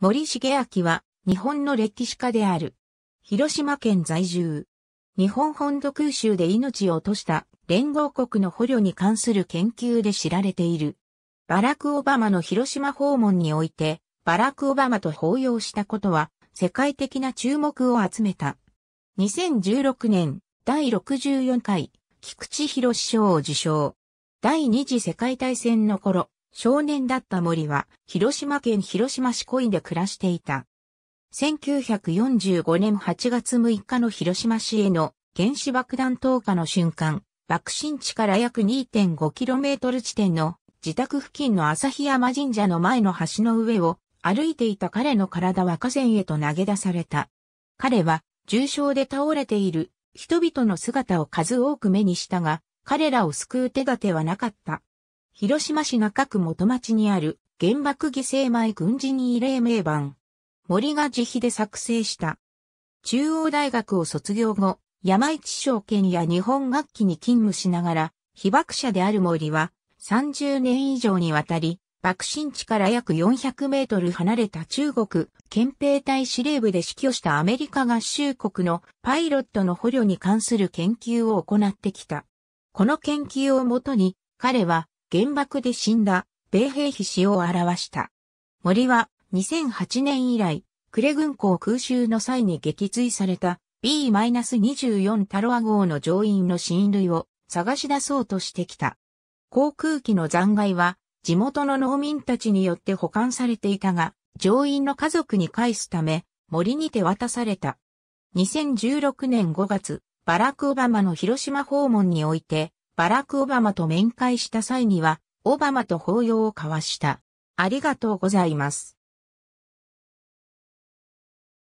森重明は日本の歴史家である。広島県在住。日本本土空襲で命を落とした連合国の捕虜に関する研究で知られている。バラク・オバマの広島訪問において、バラク・オバマと抱擁したことは世界的な注目を集めた。2016年第64回菊池博賞を受賞。第二次世界大戦の頃、少年だった森は、広島県広島市コインで暮らしていた。1945年8月6日の広島市への原子爆弾投下の瞬間、爆心地から約 2.5km 地点の自宅付近の日山神社の前の橋の上を歩いていた彼の体は河川へと投げ出された。彼は重傷で倒れている人々の姿を数多く目にしたが、彼らを救う手立てはなかった。広島市中区元町にある原爆犠牲前軍事に異例名板。森が自費で作成した。中央大学を卒業後、山一証券や日本楽器に勤務しながら、被爆者である森は、30年以上にわたり、爆心地から約400メートル離れた中国憲兵隊司令部で指揮をしたアメリカ合衆国のパイロットの捕虜に関する研究を行ってきた。この研究をもとに、彼は原爆で死んだ米兵碑死を表した。森は2008年以来、クレ軍港空襲の際に撃墜された B-24 タロア号の乗員の親類を探し出そうとしてきた。航空機の残骸は地元の農民たちによって保管されていたが、乗員の家族に返すため森に手渡された。2016年5月、バラク・オバマの広島訪問において、バラク・オバマと面会した際には、オバマと抱擁を交わした。ありがとうございます。